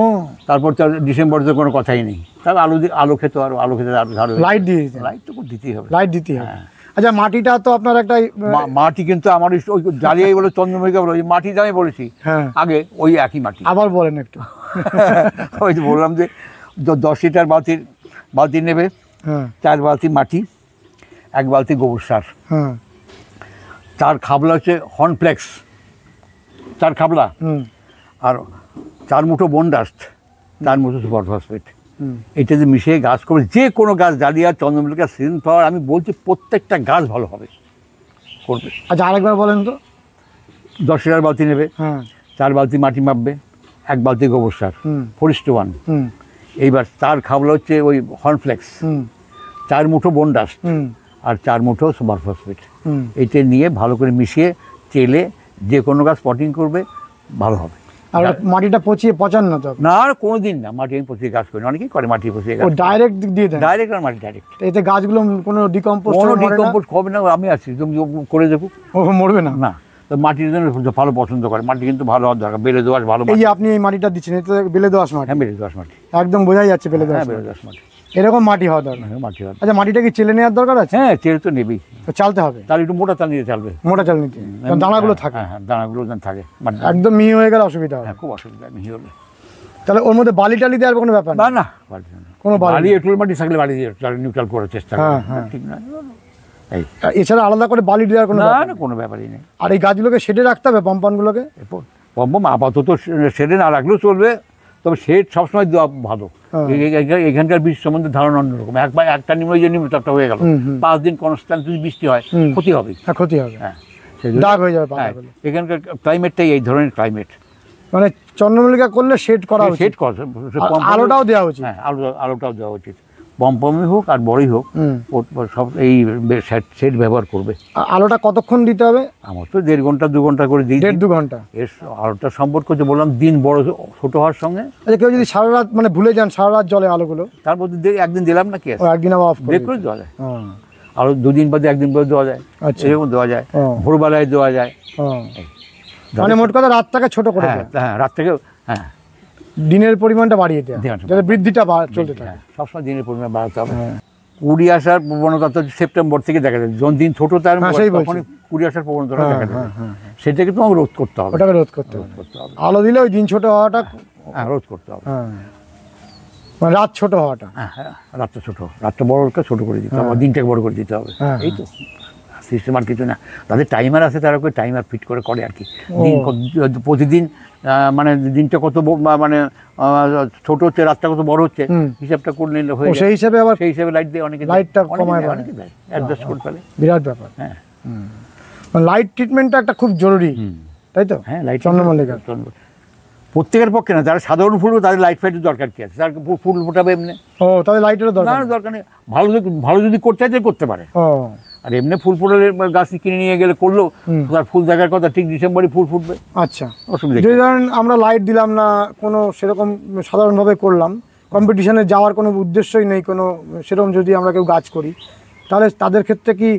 তারপর তো ডিসেম্বর তো কোনো কথাই নেই তারপর আলু আলু খেতে আরো আলু খেতে আরো ঝাড়ু লাইট দিয়ে দিতে লাইট তো দিতেই হবে লাইট দিতে হবে হ্যাঁ। আচ্ছা মাটিটা তো আপনার একটা মাটি কিন্তু আমার ওই জালিয়াই বলে চন্দ্রমল্লিকা বলে ওই মাটি দামে বলেছি হ্যাঁ। আগে ওই একই মাটি আবার বলেন একটু *laughs* ওই যে বললাম যে দশ লিটার বালতির বালতি নেবে হ্যাঁ। চার বালতি মাটি এক বালতি গোবর সার তার খাবলা হচ্ছে হর্নফ্লেক্স চার খাবলা আর চার মুঠো ডাস্ট চার মুঠো সুপার ফসফেট এটা যে মিশিয়ে গাছ করবে যে কোনো গাছ ডালিয়া চন্দ্রমল্লিকা ফ্লাওয়ার আমি বলছি প্রত্যেকটা গাছ ভালো হবে করবে আচ্ছা আরেকবার বলেন তো দশ হাজার বালতি নেবে হ্যাঁ চার বালতি মাটি মাপবে এক বালতি গোবর সার ফরিস্ট ওয়ান এইবার তার খাবলা হচ্ছে ওই হর্নফ্লেক্স চার মুঠো ডাস্ট আর চার মুঠো সুপার ফসফেট এইটা নিয়ে ভালো করে মিশিয়ে তেলে যে কোনো গাছ স্পটিং করবে ভালো হবে আর মাটিটা পচিয়ে পচান না তো না আর কোনোদিন না মাটি আমি পচিয়ে গাছ করি অনেকেই করে মাটি পচিয়ে গাছ ডাইরেক্ট দিয়ে দেন ডাইরেক্ট আর মাটি ডাইরেক্ট এতে গাছগুলো কোনো ডিকম্পোজ কোনো ডিকম্পোজ হবে না আমি আছি তুমি করে দেবো ও মরবে না না তো মাটির জন্য ভালো পছন্দ করে মাটি কিন্তু ভালো হওয়ার দরকার বেলে দোয়াশ ভালো এই আপনি এই মাটিটা দিচ্ছেন এতে বেলে দোয়াশ মাটি হ্যাঁ বেলে দোয়াশ মাটি একদম বোঝাই যাচ্ছে বেলে হ্যাঁ, দোয়াশ বেলে দোয়াশ মাটি এরকম মাটি হওয়া দরকার হ্যাঁ, মাটি হওয়া আচ্ছা মাটিটা কি চেলে নেওয়ার দরকার আছে হ্যাঁ চেলে তো নেবেই চালতে হবে তাহলে একটু মোটা চাল নিতে চালবে মোটা চাল নিতে দানাগুলো হ্যাঁ, থাকে হ্যাঁ, হ্যাঁ দানাগুলো যেন থাকে একদম মিহি হয়ে গেলে অসুবিধা হবে খুব অসুবিধা মিহি হলে তাহলে ওর মধ্যে বালি টালি দেওয়ার কোনো ব্যাপার না না কোনো বালি এটুল মাটি থাকলে বালি দিয়ে নিউট্রাল করার চেষ্টা হ্যাঁ ঠিক না এছাড়া আলাদা করে বালি দেওয়ার কোনো না কোনো ব্যাপারই নেই আর এই গাছগুলোকে সেটে রাখতে হবে পম্পানগুলোকে পম্পম আপাতত সেটে না রাখলেও চলবে তবে সে সবসময় দেওয়া ভালো হ্যাঁ। এখানকার বীজ সম্বন্ধে ধারণা অন্যরকম একবার একটা নিম্ন যে একটা হয়ে গেল পাঁচ দিন কনস্ট্যান্ট যদি বৃষ্টি হয় ক্ষতি হবে ক্ষতি হবে হ্যাঁ, হ্যাঁ দাগ হয়ে যাবে হ্যাঁ, এখানকার ক্লাইমেটটাই এই ধরনের ক্লাইমেট মানে চন্দ্রমল্লিকা করলে শেড করা শেড করা আলোটাও দেওয়া উচিত হ্যাঁ আলো আলোটাও দেওয়া উচিত পমপমই হোক আর বড়ই হোক সব এই সেট ব্যবহার করবে আলোটা কতক্ষণ দিতে হবে আমার তো দেড় ঘন্টা দু ঘন্টা করে দিই দেড় দু ঘন্টা এর আলোটার সম্পর্ক যে বললাম দিন বড় ছোট হওয়ার সঙ্গে আচ্ছা কেউ যদি সারা রাত মানে ভুলে যান সারা রাত জলে আলোগুলো তার মধ্যে একদিন দিলাম না কি একদিন আবার অফ করে দেওয়া যায় আরও দুদিন বাদে একদিন বাদে দেওয়া যায় আচ্ছা। এরকম দেওয়া যায় ভোরবেলায় দেওয়া যায় মানে মোট কথা রাতটাকে ছোট করে হ্যাঁ, হ্যাঁ রাত থেকে হ্যাঁ দিনের পরিমাণটা বাড়িয়ে দেয় যাতে বৃদ্ধিটা চলতে থাকে হ্যাঁ, সবসময় দিনের পরিমাণ বাড়াতে হবে কুড়ি আসার প্রবণতা তো সেপ্টেম্বর থেকে দেখা যায় যখন দিন ছোট তার হ্যাঁ, কুড়ি আসার প্রবণতা হ্যাঁ, দেখা যায় সেটাকে তো রোধ করতে হবে ওটাকে রোধ করতে হবে আলো দিলে ওই দিন ছোট হওয়াটা রোধ করতে হবে মানে রাত ছোট হওয়াটা হ্যাঁ রাতটা ছোট রাতটা বড় ছোট করে দিতে হবে দিনটাকে বড় করে দিতে হবে এই তো সিস্টেম আর কিছু না তাদের টাইমার আছে তারা ওকে টাইমার ফিট করে করে আর কি দিন প্রতিদিন মানে দিনটা কত মানে ছোট হচ্ছে রাতটা কত বড় হচ্ছে হিসাবটা করে নিলে হয়ে সেই হিসাবে আবার সেই হিসাবে লাইট দেয় অনেকে লাইটটা কমায় অনেকে দেয় অ্যাডজাস্ট মানে। করে ফেলে বিরাট ব্যাপার হ্যাঁ লাইট মানে ট্রিটমেন্টটা একটা খুব জরুরি তাই তো হ্যাঁ লাইট চন্দ্রমল্লিকা প্রত্যেকের পক্ষে না যারা সাধারণ ফুল তাদের লাইট ফাইটের দরকার কি আছে তার ফুল ফোটাবে এমনি ও তাদের লাইটেরও দরকার দরকার নেই ভালো ভালো যদি করতে চাই করতে পারে ও আর এমনি ফুল ফুটলে গাছ কিনে নিয়ে গেলে করলো তার ফুল দেখার কথা ঠিক ডিসেম্বরে ফুল ফুটবে আচ্ছা অসুবিধা যদি ধরেন আমরা লাইট দিলাম না কোনো সেরকম সাধারণভাবে করলাম কম্পিটিশনে যাওয়ার কোনো উদ্দেশ্যই নেই কোনো সেরকম যদি আমরা কেউ গাছ করি তাহলে তাদের ক্ষেত্রে কি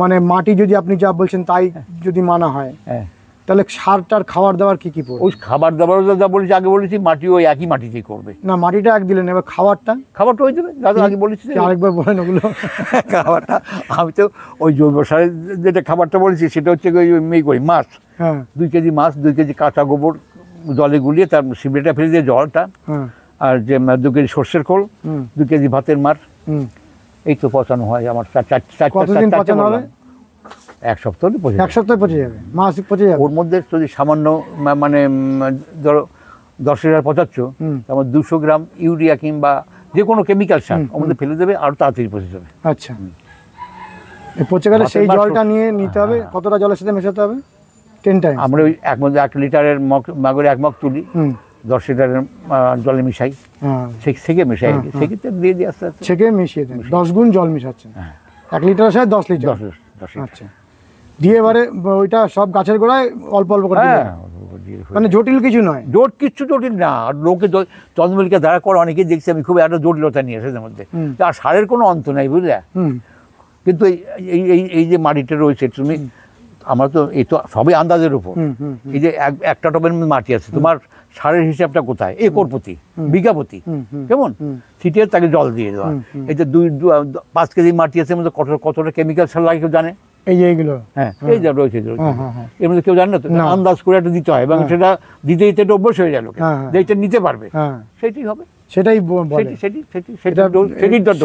মানে মাটি যদি আপনি যা বলছেন তাই হ্যাঁ। যদি মানা হয় হ্যাঁ তাহলে সারটার খাবার দাবার কি কি পড়বে ওই খাবার দাবার যা বলেছি আগে বলেছি মাটি ওই একই মাটিতেই করবে না মাটিটা এক দিলেন এবার খাবারটা খাবারটা ওই দেবে দাদা আগে বলেছি আরেকবার বলেন ওগুলো *laughs* খাবারটা আমি তো ওই জৈব সারের যেটা খাবারটা বলেছি সেটা হচ্ছে ওই মেয়ে করি মাছ হ্যাঁ দুই কেজি মাছ দুই কেজি কাঁচা গোবর জলে গুলিয়ে তার সিমড়েটা ফেলে দিয়ে জলটা হ্যাঁ। আর যে দু কেজি সর্ষের খোল দু কেজি ভাতের মার এই তো পচানো হয় আমার চারটে এক সপ্তাহ পচে এক সপ্তাহ পচে যাবে মাছ পচে যাবে ওর মধ্যে যদি সামান্য মানে ধরো দশ লিটার পচাচ্ছ তারপর দুশো গ্রাম ইউরিয়া কিংবা যে কোনো কেমিক্যাল সার মধ্যে ফেলে দেবে আর তাড়াতাড়ি পচে যাবে আচ্ছা পচে গেলে সেই জলটা নিয়ে নিতে হবে হ্যাঁ। কতটা জলের সাথে মেশাতে হবে টেন টাইম আমরা ওই এক মধ্যে এক লিটারের মগ মাগরে এক মগ তুলি দশ লিটারের জলে মিশাই হ্যাঁ। সেকে মিশাই হ্যাঁ, সেক্ষেত্রে দিয়ে দিয়ে আস্তে আস্তে সেকে মিশিয়ে দেন দশ গুণ জল মিশাচ্ছেন এক লিটারের সাথে দশ লিটার দশ আচ্ছা দিয়ে এবারে ওইটা সব গাছের গোড়ায় অল্প অল্প করে হ্যাঁ মানে জটিল কিছু নয় জোট কিচ্ছু জটিল না আর লোকে চন্দ্রমল্লিকা দ্বারা করে অনেকে দেখছি আমি খুব একটা জটিলতা নিয়ে এসেছে মধ্যে আর সারের কোনো অন্ত নাই বুঝলে কিন্তু এই এই এই যে মাটিটা রয়েছে তুমি আমার তো এই তো সবই আন্দাজের উপর এই যে একটা টবের মাটি আছে তোমার সারের হিসাবটা কোথায় একর প্রতি বিঘাপতি কেমন সিটিয়ে তাকে জল দিয়ে দেওয়া এই যে দুই পাঁচ কেজি মাটি আছে মধ্যে কত কতটা কেমিক্যাল সার লাগে কেউ জানে হ্যাঁ, হ্যাঁ। হ্যাঁ, এর মধ্যে কেউ জানে না তো আন্দাজ করে একটা দিতে হয় এবং সেটা দিতে দিতে অভ্যস হয়ে যায় লোকে নিতে পারবে সেইটাই হবে সেটাই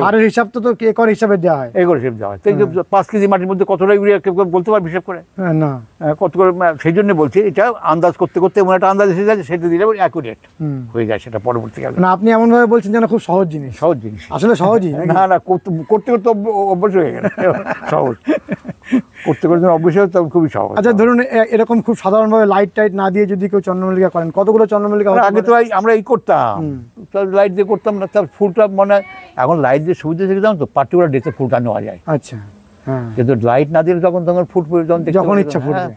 সারের হিসাব তো একর হিসাবে দেওয়া হয় একর হিসাব দেওয়া হয় হ্যাঁ। পাঁচ কেজি মাটির মধ্যে কতটা ইউরিয়া বলতে পারবে হিসাব করে হ্যাঁ, না হ্যাঁ, কত করে সেই জন্য বলছি এটা আন্দাজ করতে করতে এমন একটা আন্দাজ এসে যাচ্ছে সেটা দিলে অ্যাকুরেট হয়ে যায় সেটা পরবর্তীকালে না মানে আপনি এমনভাবে বলছেন যেন খুব সহজ জিনিস সহজ জিনিস আসলে সহজই না না করতে করতে অভ্যাস হয়ে গেল সহজ করতে করতে অভ্যাস হয় তখন খুবই সহজ আচ্ছা ধরুন এরকম খুব সাধারণভাবে লাইট টাইট না দিয়ে যদি কেউ চন্দ্রমল্লিকা করেন কতগুলো চন্দ্রমল্লিকা আগে তো আমরা এই করতাম লাইট দিয়ে করতাম না তার ফুলটা মানে এখন লাইট দিয়ে সুবিধা শিখতাম তো পার্টিকুলার ডেতে ফুলটা নেওয়া যায় আচ্ছা হ্যাঁ। কিন্তু লাইট না দিলে যখন তখন ফুট ফুল যখন ইচ্ছা ফুট হ্যাঁ,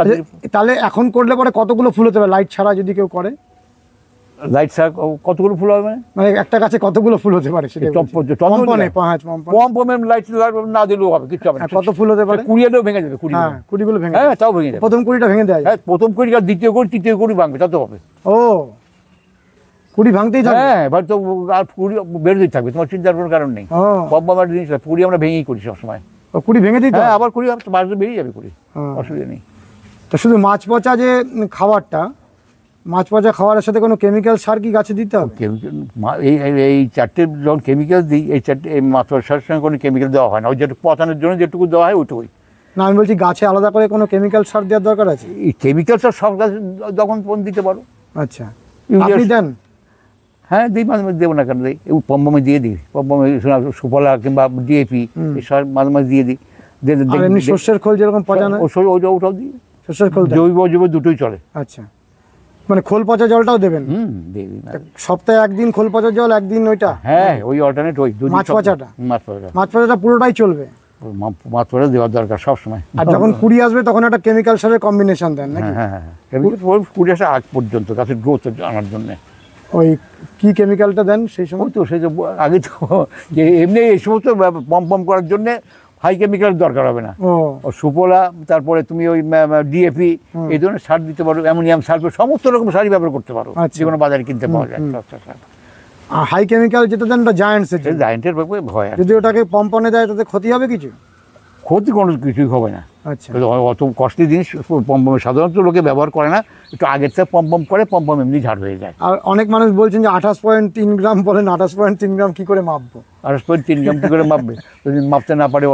আচ্ছা, তাহলে এখন করলে পরে কতগুলো ফুল হতে পারে লাইট ছাড়া যদি কেউ করে লাইট ছাড়া কতগুলো ফুল হবে মানে? মানে একটা গাছে কতগুলো ফুল হতে পারে পম্পমে লাইট না দিলেও হবে কিচ্ছু হবে কত ফুল হতে পারে কুড়িয়াটাও ভেঙে যাবে কুড়ি হ্যাঁ, কুড়িগুলো ভেঙে যাবে তাও ভেঙে যাবে প্রথম কুড়িটা ভেঙে দেয় প্রথম কুড়ি দ্বিতীয় কুড়ি তৃতীয় কুড়ি ভাঙবে তত হবে ও কুড়ি ভাঙতেই থাকবে হ্যাঁ এবার তো আর কুড়ি বেরোতেই থাকবে তোমার চিন্তার কোনো কারণ নেই হ্যাঁ। কম বাবার জিনিস কুড়ি আমরা ভেঙেই করি সবসময় কুড়ি ভেঙে দিতে হ্যাঁ আবার কুড়ি মাছ বেরিয়ে যাবে কুড়ি হ্যাঁ। অসুবিধা নেই তা শুধু মাছ পচা যে খাবারটা মাছ পচা খাওয়ারের সাথে কোনো কেমিক্যাল সার কি গাছে দিতে হবে এই এই চারটে যখন কেমিক্যাল দিই এই চারটে এই মাছ পচার সঙ্গে কোনো কেমিক্যাল দেওয়া হয় না ওই যেটুকু পচানোর জন্য যেটুকু দেওয়া হয় ওইটুকুই না আমি বলছি গাছে আলাদা করে কোনো কেমিক্যাল সার দেওয়ার দরকার আছে এই কেমিক্যাল সার সব গাছ যখন দিতে পারো আচ্ছা আপনি দেন হ্যাঁ দিই মাঝে মাঝে দেবো না কেন দিই পম্পমে দিয়ে দিই পম্পমে সুফলা কিংবা ডিএপি এসব মাঝে মাঝে দিয়ে দিই সর্ষের খোল যেরকম পচা না ওই ওটাও দিই সর্ষের খোল জৈব জৈব দুটোই চলে আচ্ছা মানে খোল পচা জলটাও দেবেন সপ্তাহে একদিন খোল পচা জল একদিন ওইটা হ্যাঁ ওই অল্টারনেট ওই মাছ পচাটা মাছ পচাটা মাছ পচাটা পুরোটাই চলবে মাছ পচা দেওয়ার দরকার সবসময় আর যখন কুড়ি আসবে তখন একটা কেমিক্যাল সারের কম্বিনেশন দেন হ্যাঁ, নাকি হ্যাঁ হ্যাঁ, হ্যাঁ। কুড়ি আসে আগ পর্যন্ত গাছের গ্রোথ আনার জন্যে ওই কি কেমিক্যালটা দেন সেই সময় তো সে আগে তো যে এমনি এই সমস্ত পম্প করার জন্যে হাই কেমিক্যালের দরকার হবে না ও সুপোলা তারপরে তুমি ওই ডিএপি এই ধরনের সার দিতে পারো অ্যামোনিয়াম সার সমস্ত রকম সারই ব্যবহার করতে পারো আচ্ছা। যে কোনো বাজারে কিনতে পাওয়া যায় হাই আচ্ছা, কেমিক্যাল আচ্ছা। যেটা দেন জায়ান্টসের জায়েন্টের ব্যাপারে ভয় যদি ওটাকে পম্পনে দেয় তাতে ক্ষতি হবে কিছু ক্ষতি কোনো কিছুই হবে না আচ্ছা অত কষ্টের জিনিস পম্পম সাধারণত লোকে ব্যবহার করে না একটু আগের থেকে পম্পম করে পম্পম এমনি ঝাড় হয়ে যায় আর অনেক মানুষ বলছেন যে আঠাশ পয়েন্ট তিন গ্রাম বলেন আঠাশ পয়েন্ট তিন গ্রাম কী করে মাপবো আঠাশ পয়েন্ট তিন গ্রাম কী করে মাপবে যদি মাপতে না পারে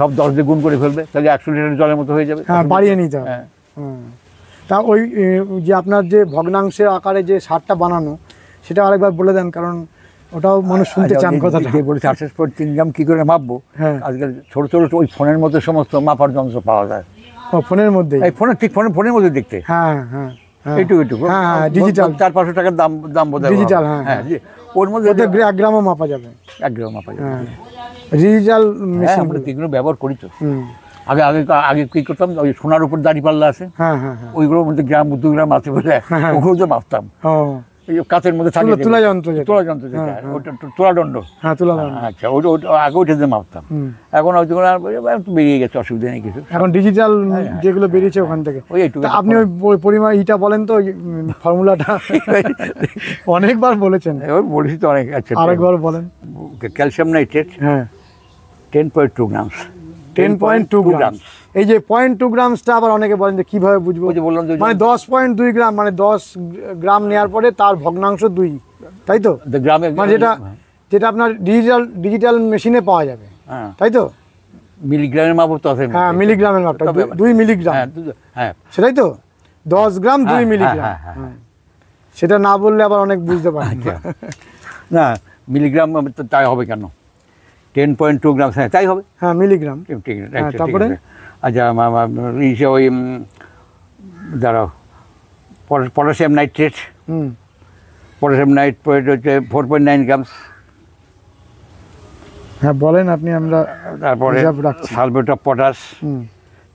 সব দশ দিয়ে গুণ করে ফেলবে তাহলে একশো লিটার জলের মতো হয়ে যাবে হ্যাঁ বাড়িয়ে নিতে হবে হ্যাঁ তা ওই যে আপনার যে ভগ্নাংশের আকারে যে সারটা বানানো সেটা আরেকবার বলে দেন কারণ ওটাও মানুষ শুনতে চান কথাটা বলেছে আঠাশ পয়েন্ট তিন গ্রাম কী করে মাপবো হ্যাঁ আজকাল ছোটো ছোটো ওই ফোনের মধ্যে সমস্ত মাপার যন্ত্র পাওয়া যায় ফোনের মধ্যে এই ফোনের ঠিক ফোনের ফোনের মধ্যে দেখতে হ্যাঁ হ্যাঁ ডিজিটাল হ্যাঁ। হ্যাঁ, হ্যাঁ, হ্যাঁ হ্যাঁ ওর মধ্যে এক গ্রামও মাপা যাবে এক গ্রাম মাপা যাবে ডিজিটাল আমরা ব্যবহার করি তো আগে আগে আগে কি করতাম ওই সোনার উপর দাঁড়িয়ে পাল্লা আছে হ্যাঁ ওইগুলোর মধ্যে গ্রাম দু গ্রাম আছে বলে ওগুলো তো মাপতাম কাঁচের মধ্যে থাকে তুলা যন্ত্র তুলা যন্ত্র যেটা হ্যাঁ, হ্যাঁ। ওটা তুলাদণ্ড হ্যাঁ তুলাদণ্ড আচ্ছা ওটা ওটা আগে ওটা দিয়ে মাপতাম এখন ওই আর বেরিয়ে গেছে অসুবিধা নেই কিছু এখন ডিজিটাল হ্যাঁ, যেগুলো বেরিয়েছে ওখান থেকে ওই একটু আপনি ওই পরিমাণ ইটা বলেন তো ফর্মুলাটা *laughs* অনেকবার বলেছেন ওই বলেছি তো অনেক আচ্ছা আরেকবার বলেন ক্যালসিয়াম নাইট্রেট হ্যাঁ ten point two grams ten point two grams এই যে পয়েন্ট টু গ্রামসটা আবার অনেকে বলেন যে কীভাবে বুঝবো যে বললাম মানে দশ পয়েন্ট দুই গ্রাম মানে দশ গ্রাম নেওয়ার পরে তার ভগ্নাংশ দুই তাই তো গ্রামে মানে যেটা হ্যাঁ। যেটা আপনার ডিজিটাল ডিজিটাল মেশিনে পাওয়া যাবে হ্যাঁ। তাই তো মিলিগ্রামের মাপ তো আছে হ্যাঁ মিলিগ্রামের মাপটা দুই মিলিগ্রাম হ্যাঁ, হ্যাঁ সেটাই তো দশ গ্রাম দুই মিলিগ্রাম সেটা না বললে আবার অনেক বুঝতে পারেন আচ্ছা। না মিলিগ্রাম তাই হবে কেন টেন পয়েন্ট টু গ্রাম হ্যাঁ তাই হবে হ্যাঁ মিলিগ্রাম তারপরে আচ্ছা ইসে ওই দাঁড়াও পটাশিয়াম নাইট্রেট পটাশিয়াম নাইট্রেট হচ্ছে ফোর পয়েন্ট নাইন গ্রামস হ্যাঁ বলেন আপনি আমরা তারপরে sulphate of potash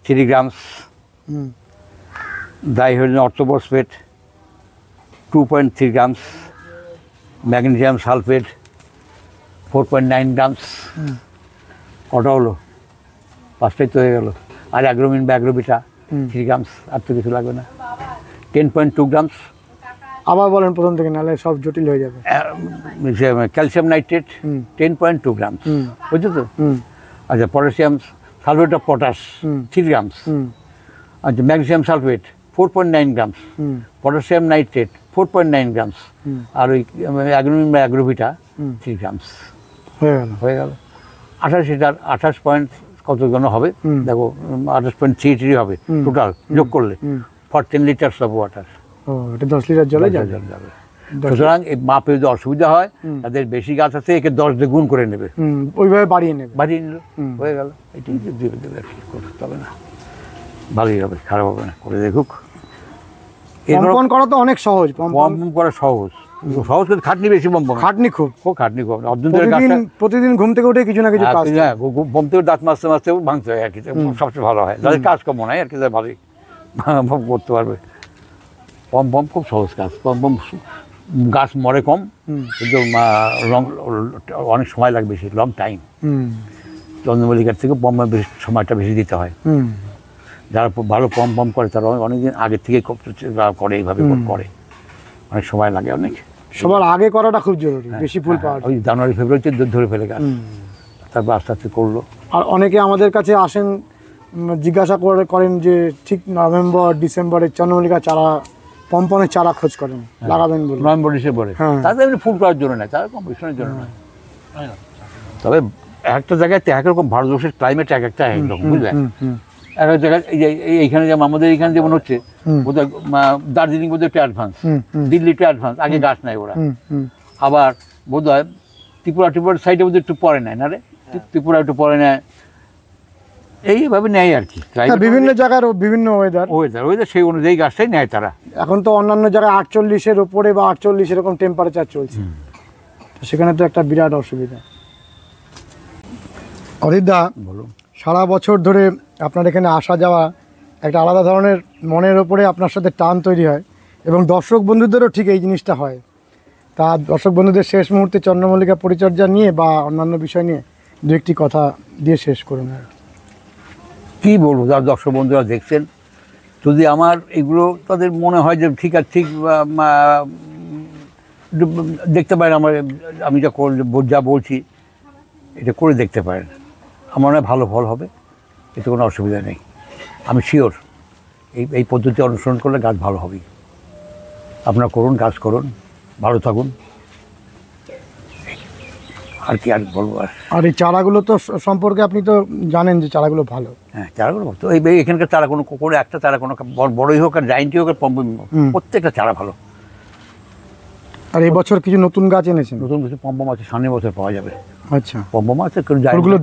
three grams dihydrogen orthophosphate two point three grams magnesium sulphate four point nine grams কটা হলো পাঁচটাই তো হয়ে গেলো আর অ্যাগ্রোমিন বা অ্যাগ্রোবিটা থ্রি গ্রামস আর তো কিছু লাগবে না টেন পয়েন্ট টু গ্রামস আবার বলেন প্রথম থেকে নাহলে সব জটিল হয়ে যাবে calcium nitrate ten point two grams বুঝছো তো আচ্ছা potassium sulphate of potash three grams আচ্ছা magnesium sulphate four point nine grams potassium nitrate four point nine grams আর ওই অ্যাগ্রোমিন বা অ্যাগ্রোভিটা থ্রি গ্রামস হয়ে গেল হয়ে গেল আঠাশ লিটার আঠাশ পয়েন্ট কত জন হবে দেখো আঠাশ পয়েন্ট থ্রি থ্রি হবে টোটাল যোগ করলে ফর্টিন লিটার্স অফ ওয়াটার দশ লিটার জলে জল যাবে সুতরাং এই মাপে যদি অসুবিধা হয় তাদের বেশি গাছ আছে একে দশ দিয়ে গুণ করে নেবে ওইভাবে বাড়িয়ে নেবে বাড়িয়ে নিল হয়ে গেল এটাই দেবে দেবে আর কি করতে হবে না ভালোই হবে খারাপ হবে না করে দেখুক করা তো অনেক সহজ কম করা সহজ সহজ করে খাটনি বেশি খাটনি খুব খুব খাটনি খুব অর্জুনদের প্রতিদিন ঘুম থেকে উঠে কিছু না কিছু হ্যাঁ, হ্যাঁ ঘুম থেকে দাঁত মাসতে মাসতে ভাঙতে হয় আর কি সবচেয়ে ভালো হয় যাদের কাজ কম হয় আর কি ভালোই *laughs* পম করতে পারবে পম পম খুব সহজ কাজ পম পম গাছ মরে কম কিন্তু লং অনেক সময় লাগে বেশি লং টাইম চন্দ্রমল্লিকার থেকে পম বেশি সময়টা বেশি দিতে হয় যারা ভালো পম পম করে তারা অনেকদিন আগে থেকে করে এইভাবে করে অনেক সময় লাগে অনেক সবার আগে করাটা খুব জরুরি হ্যাঁ, বেশি ফুল হ্যাঁ, পাওয়া ওই জানুয়ারি ফেব্রুয়ারিতে ধরে ফেলে গাছ তারপর আস্তে আস্তে করলো আর অনেকে আমাদের কাছে আসেন জিজ্ঞাসা করে করেন যে ঠিক নভেম্বর ডিসেম্বরে চন্দ্রমল্লিকা চারা পম্পনের চারা খোঁজ করেন হ্যাঁ। লাগাবেন বলে নভেম্বর ডিসেম্বরে তাদের এমনি ফুল করার জন্য নয় তাদের কম্পিটিশনের জন্য নয় তবে একটা জায়গায় এক রকম ভারতবর্ষের ক্লাইমেট এক একটা এক বুঝলেন আর জায়গায় এইখানে যেমন আমাদের এইখানে যেমন হচ্ছে বোধহয় দার্জিলিং বোধহয় একটু অ্যাডভান্স দিল্লিটা অ্যাডভান্স আগে গাছ নেয় ওরা আবার বোধ হয় ত্রিপুরা ত্রিপুরার সাইডে বোধহয় একটু পরে নেয় না রে হ্যাঁ। ত্রিপুরা একটু পরে নেয় এইভাবে নেয় আর কি বিভিন্ন জায়গার বিভিন্ন ওয়েদার ওয়েদার ওয়েদার সেই অনুযায়ী গাছটাই নেয় তারা এখন তো অন্যান্য জায়গায় আটচল্লিশের উপরে বা আটচল্লিশ এরকম টেম্পারেচার চলছে সেখানে তো একটা বিরাট অসুবিধা অরিদা বলো সারা বছর ধরে আপনার এখানে আসা যাওয়া একটা আলাদা ধরনের মনের ওপরে আপনার সাথে টান তৈরি হয় এবং দর্শক বন্ধুদেরও ঠিক এই জিনিসটা হয় তা দর্শক বন্ধুদের শেষ মুহূর্তে চন্দ্রমল্লিকা পরিচর্যা নিয়ে বা অন্যান্য বিষয় নিয়ে দু একটি কথা দিয়ে শেষ করুন আর কী বলবো যার দর্শক বন্ধুরা দেখছেন যদি আমার এগুলো তাদের মনে হয় যে ঠিক আর ঠিক দেখতে পারেন আমার আমি যা যা বলছি এটা করে দেখতে পারেন আমার ভালো ফল হবে এতে কোনো অসুবিধা নেই আমি শিওর এই এই পদ্ধতি অনুসরণ করলে গাছ ভালো হবেই আপনার করুন গাছ করুন ভালো থাকুন আর কি আর বলবো আর আর এই চারাগুলো তো সম্পর্কে আপনি তো জানেন যে চারাগুলো ভালো হ্যাঁ চারাগুলো তো এই এখানকার চারা কোনো কোনো একটা চারা কোনো বড়ই হোক আর জাইন্টি হোক আর প্রত্যেকটা চারা ভালো আর এই বছর কিছু নতুন গাছ এনেছেন নতুন কিছু পম্প মাছ সামনে বছর পাওয়া যাবে আচ্ছা পম্প মাছ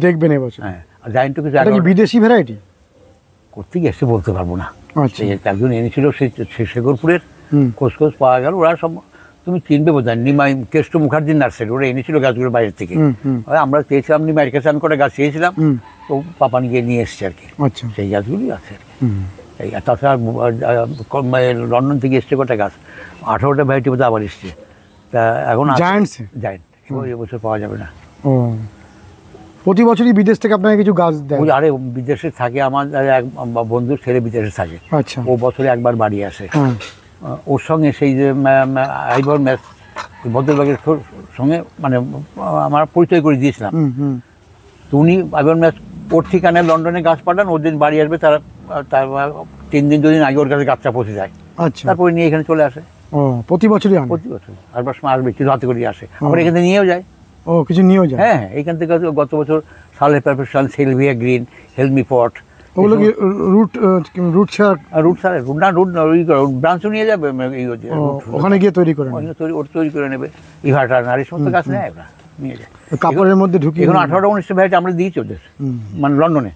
দেখবেন এবছর হ্যাঁ জায়েন্ট কিছু বিদেশি ভ্যারাইটি করতে গেছে বলতে পারবো না আচ্ছা। একজন এনেছিল সেই শেখরপুরের কোচ কোচ পাওয়া গেল ওরা সব তুমি চিনবে হয় নিমাই কেষ্ট মুখার্জির নার্সারি ওরা এনেছিল গাছগুলো বাইরের থেকে আমরা চেয়েছিলাম নিমাইয়ের কাছে আমি কটা গাছ চেয়েছিলাম তো পাপান গিয়ে নিয়ে এসছে আর কি আচ্ছা। সেই গাছগুলি আছে আর কি তাছাড়া মানে লন্ডন থেকে এসছে কটা গাছ আঠারোটা ভ্যারাইটি বোধ আবার এসছে তা এখন জায়েন্ট জায়েন্ট এবছর পাওয়া যাবে না প্রতি বছরই বিদেশ থেকে আপনাকে কিছু গাছ দেয় আরে বিদেশে থাকে আমার এক বন্ধুর ছেলে বিদেশে থাকে আচ্ছা ও বছরে একবার বাড়ি আসে হ্যাঁ। ওর সঙ্গে সেই যে আইবর ম্যাচ ভদ্রবাগের সঙ্গে মানে আমার পরিচয় করে দিয়েছিলাম তো উনি আইবর ম্যাচ ওর ঠিকানায় লন্ডনে গাছ পাঠান ওর দিন বাড়ি আসবে তারা তার তিন দিন দুদিন আগে ওর কাছে গাছটা পচে যায় আচ্ছা তারপরে নিয়ে এখানে চলে আসে প্রতি বছরই প্রতি বছর আর সময় আসবে কিছু হাতে করে আসে আমরা এখানে নিয়েও যায় ও কিছু নিয়েও যায় হ্যাঁ এইখান থেকে গত বছর সালে প্রফেশন সেলভিয়া গ্রিন হেলমি পট ওগুলো কি রুট রুট ছাড়া রুট ছাড়া রুট না রুট না ওই ব্রাঞ্চ নিয়ে যাবে ওখানে গিয়ে তৈরি করে তৈরি ওর তৈরি করে নেবে ইভাটা নারী সমস্ত গাছ নেয় ওরা নিয়ে যায় কাপড়ের মধ্যে ঢুকিয়ে এখন আঠারোটা উনিশটা ভ্যারাইটি আমরা দিয়েছি ওদের মানে লন্ডনে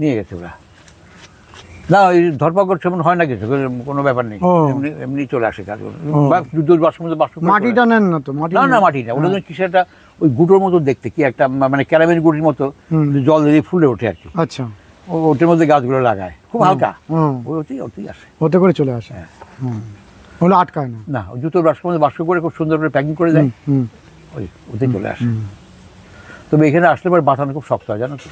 নিয়ে গেছে ওরা না ওই ধরপাকড় সেমন হয় না কিছু কোনো ব্যাপার নেই এমনি এমনি চলে আসে কাজ বা দুধ বাসন বাসন মাটিটা নেন না তো মাটি না না মাটি না ওটা হ্যাঁ। কিছু একটা ওই গুটোর মতো দেখতে কি একটা মানে ক্যারামেল গুটির মতো জল দিয়ে ফুলে ওঠে আর কি আচ্ছা ওটার মধ্যে গাছগুলো লাগায় খুব হালকা ওই ওতেই ওতেই আসে ওতে করে চলে আসে হ্যাঁ। ওগুলো আটকায় না না জুতোর বাসন বাস্ক করে খুব সুন্দর করে প্যাকিং করে দেয় ওই ওতেই চলে আসে তবে এখানে আসলে পরে বাঁচানো খুব শক্ত হয় জানো তো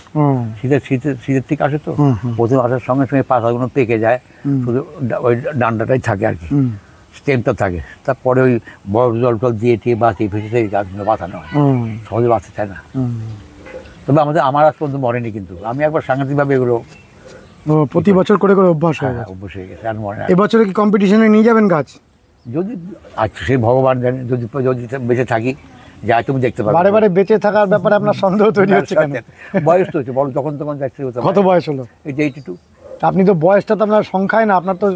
শীতের শীতের শীতের থেকে আসে তো প্রথম আসার সঙ্গে সঙ্গে পাতাগুলো পেকে যায় শুধু ওই ডান্ডাটাই থাকে আর কি স্টেমটা থাকে তারপরে ওই বরফ জল টল দিয়ে টিয়ে বাঁচিয়ে ফেসে সেই গাছগুলো বাঁচানো হয় সহজে বাঁচতে চায় না তবে আমাদের আমার আজ পর্যন্ত মরেনি কিন্তু আমি একবার সাংঘাতিকভাবে এগুলো প্রতি বছর করে করে অভ্যাস হয়ে হ্যাঁ, গেছে অভ্যাস হয়ে গেছে আর মনে এবছরে কি কম্পিটিশনে নিয়ে যাবেন গাছ যদি আচ্ছা সেই ভগবান জানে যদি যদি বেঁচে থাকি যা তুমি দেখতে পাবে বারে বারে বেঁচে থাকার ব্যাপারে আপনার সন্দেহ তৈরি হচ্ছে কেন বয়স তো হচ্ছে বলো তখন তখন যাচ্ছে কত বয়স হলো এই যে এইটুকু আপনি তো বয়সটা তো আপনার সংখ্যায় না আপনার তো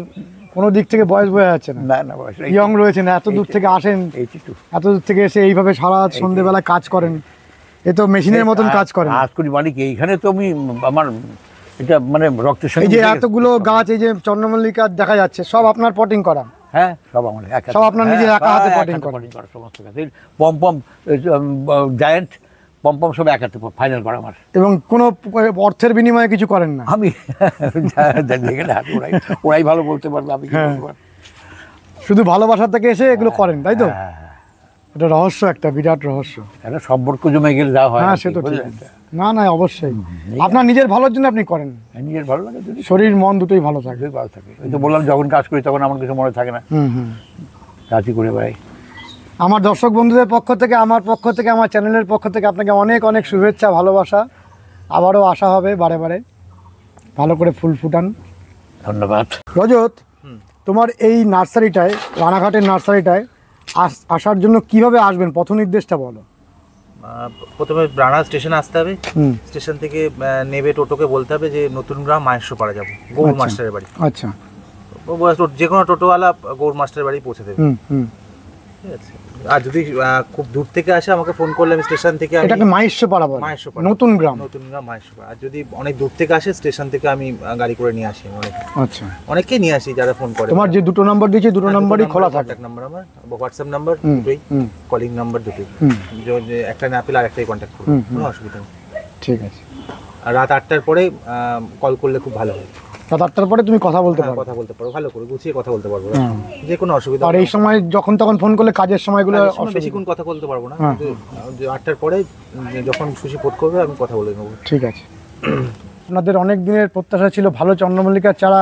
কোনো দিক থেকে বয়স বয়ে যাচ্ছে না না না বয়স ইয়ং রয়েছেন এত দূর থেকে আসেন এইটি টু এত দূর থেকে এসে এইভাবে সারা সন্ধেবেলা কাজ করেন এ তো মেশিনের মতন কাজ করেন আজ করি মানে কি এইখানে তো আমি আমার এটা মানে রক্তের সঙ্গে এই যে এতগুলো গাছ এই যে চন্দ্রমল্লিকা দেখা যাচ্ছে সব আপনার পটিং করা হ্যাঁ সব আমার সব আপনার নিজের সব এক হাতে ফাইনাল আমার এবং কোনো অর্থের বিনিময়ে কিছু করেন না আমি ওরাই ওরাই ভালো বলতে পারবে আমি হ্যাঁ। শুধু ভালোবাসা থেকে এসে এগুলো হ্যাঁ, করেন তাই তো হ্যাঁ, এটা রহস্য একটা বিরাট রহস্য সম্পর্ক জমে গেলে যা হয় হ্যাঁ সে তো ঠিক না না অবশ্যই আপনার নিজের ভালোর জন্য আপনি করেন হ্যাঁ, নিজের ভালো লাগে শরীর মন দুটোই ভালো থাকে ভালো থাকে ওই তো বললাম যখন কাজ করি তখন আমার কিছু মনে থাকে না কাজই করে বেড়াই আমার দর্শক বন্ধুদের পক্ষ থেকে আমার পক্ষ থেকে আমার চ্যানেলের পক্ষ থেকে আপনাকে অনেক অনেক শুভেচ্ছা ভালোবাসা আবারও আসা হবে বারে বারে ভালো করে ফুল ফুটান ধন্যবাদ রজত তোমার এই নার্সারিটায় রানাঘাটের নার্সারিটায় আসার জন্য কিভাবে আসবেন পথ নির্দেশটা বলো প্রথমে ব্রানা স্টেশন আসতে হবে স্টেশন থেকে নেবে টোটোকে বলতে হবে যে নতুন গ্রাম মাহেশ্বর পাড়া যাবো গৌর আচ্ছা। মাস্টারের বাড়ি আচ্ছা যে কোনো টোটোওয়ালা গৌর মাস্টারের বাড়ি পৌঁছে দেবে আর যদি খুব দূর থেকে আসে আমাকে ফোন করলাম স্টেশন থেকে এটাকে মাহেশ্বরপাড়া বলে মাহেশ্বরপাড়া নতুন গ্রাম নতুন গ্রাম মাহেশ্বরপাড়া আর যদি অনেক দূর থেকে আসে স্টেশন থেকে আমি গাড়ি করে নিয়ে আসি অনেক আচ্ছা অনেককে নিয়ে আসি যারা ফোন করে তোমার যে দুটো নাম্বার দিয়েছে দুটো নাম্বারই হ্যাঁ, খোলা থাকে এক নাম্বার আমার হোয়াটসঅ্যাপ নাম্বার দুটোই কলিং নাম্বার দুটোই যে একটা না পেলে আরেকটাই কন্ট্যাক্ট করুন কোনো অসুবিধা নেই ঠিক আছে আর রাত আটটার পরে কল করলে খুব ভালো হয় রাত আটটার পরে তুমি কথা বলতে হ্যাঁ, পারো কথা বলতে পারো ভালো করে গুছিয়ে কথা বলতে পারবো হ্যাঁ। যে কোনো অসুবিধা আর এই সময় যখন তখন ফোন করলে কাজের সময়গুলো বেশিক্ষণ কথা বলতে পারবো না হ্যাঁ। আটটার পরে যখন খুশি পোট করবে আমি কথা বলে নেবো ঠিক আছে আপনাদের অনেক দিনের প্রত্যাশা ছিল ভালো চন্দ্রমল্লিকার চারা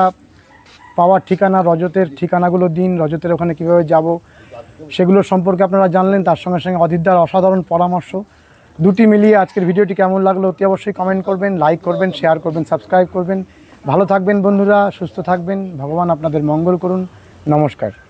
পাওয়ার ঠিকানা রজতের ঠিকানাগুলো দিন রজতের ওখানে কীভাবে যাব সেগুলো সম্পর্কে আপনারা জানলেন তার সঙ্গে সঙ্গে অধিদ্দার অসাধারণ পরামর্শ দুটি মিলিয়ে আজকের ভিডিওটি কেমন লাগলো অতি অবশ্যই কমেন্ট করবেন লাইক করবেন শেয়ার করবেন সাবস্ক্রাইব করবেন ভালো থাকবেন বন্ধুরা সুস্থ থাকবেন ভগবান আপনাদের মঙ্গল করুন নমস্কার